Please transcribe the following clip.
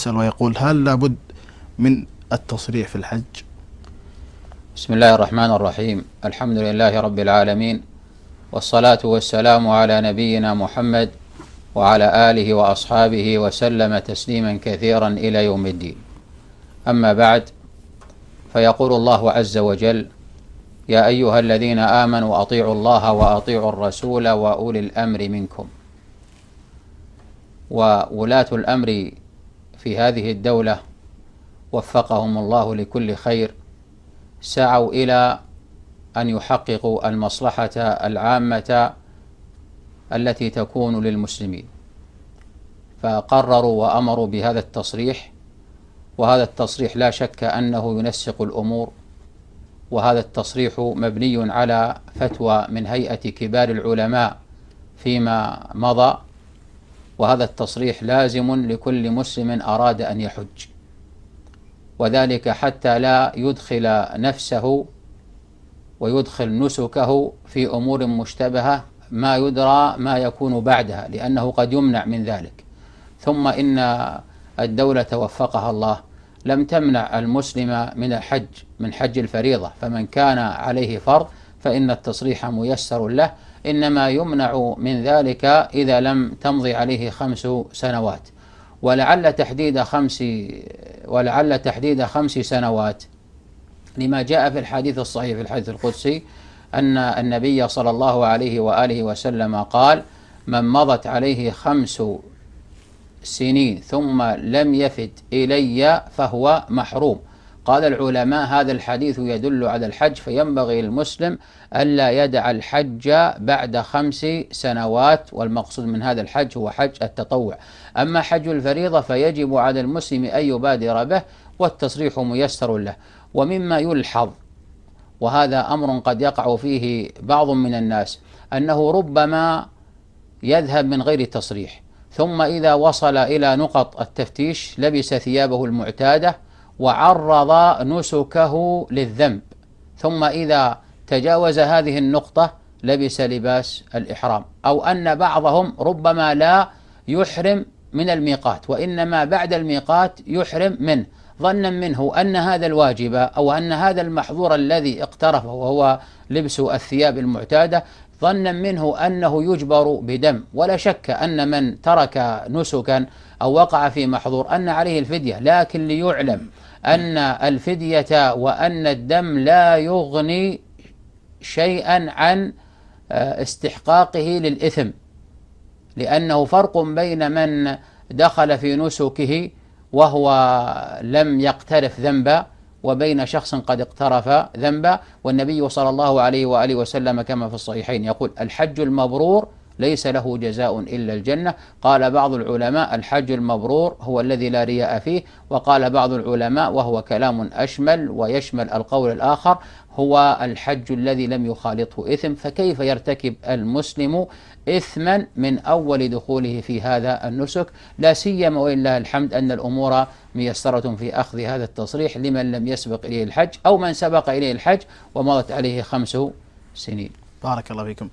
يسأل ويقول هل لابد من التصريح في الحج بسم الله الرحمن الرحيم الحمد لله رب العالمين والصلاة والسلام على نبينا محمد وعلى آله وأصحابه وسلم تسليما كثيرا إلى يوم الدين أما بعد فيقول الله عز وجل يا أيها الذين آمنوا أطيعوا الله وأطيعوا الرسول وأولي الأمر منكم وولاة الأمر في هذه الدولة وفقهم الله لكل خير سعوا إلى أن يحققوا المصلحة العامة التي تكون للمسلمين فقرروا وأمروا بهذا التصريح وهذا التصريح لا شك أنه ينسق الأمور وهذا التصريح مبني على فتوى من هيئة كبار العلماء فيما مضى وهذا التصريح لازم لكل مسلم أراد أن يحج وذلك حتى لا يدخل نفسه ويدخل نسكه في أمور مشتبهة ما يدرى ما يكون بعدها لأنه قد يمنع من ذلك ثم إن الدولة وفقها الله لم تمنع المسلم من الحج من حج الفريضة فمن كان عليه فرض فإن التصريح ميسر له إنما يمنع من ذلك إذا لم تمضي عليه خمس سنوات ولعل تحديد خمس ولعل تحديد خمس سنوات لما جاء في الحديث الصحيح في الحديث القدسي أن النبي صلى الله عليه وآله وسلم قال من مضت عليه خمس سنين ثم لم يفد إلي فهو محروم قال العلماء هذا الحديث يدل على الحج فينبغي للمسلم ألا يدع الحج بعد خمس سنوات والمقصود من هذا الحج هو حج التطوع أما حج الفريضة فيجب على المسلم أن يبادر به والتصريح ميسر له ومما يلحظ وهذا أمر قد يقع فيه بعض من الناس أنه ربما يذهب من غير تصريح ثم إذا وصل إلى نقط التفتيش لبس ثيابه المعتاده وعرض نسكه للذنب ثم إذا تجاوز هذه النقطة لبس لباس الإحرام أو أن بعضهم ربما لا يحرم من الميقات وإنما بعد الميقات يحرم منه ظنا منه أن هذا الواجب أو أن هذا المحظور الذي اقترف وهو لبس الثياب المعتادة ظنا منه أنه يجبر بدم ولا شك أن من ترك نسكا أو وقع في محظور أن عليه الفدية لكن ليعلم أن الفدية وأن الدم لا يغني شيئا عن آه، استحقاقه للإثم لأنه فرق بين من دخل في نسكه وهو لم يقترف ذنبا وبين شخص قد اقترف ذنبا والنبي صلى الله عليه وآله وسلم كما في الصحيحين يقول الحج المبرور ليس له جزاء إلا الجنة قال بعض العلماء الحج المبرور هو الذي لا رياء فيه وقال بعض العلماء وهو كلام أشمل ويشمل القول الآخر هو الحج الذي لم يخالطه إثم فكيف يرتكب المسلم إثما من أول دخوله في هذا النسك لا سيما وإلا الحمد أن الأمور ميسرة في أخذ هذا التصريح لمن لم يسبق إليه الحج أو من سبق إليه الحج ومضت عليه خمس سنين بارك الله فيكم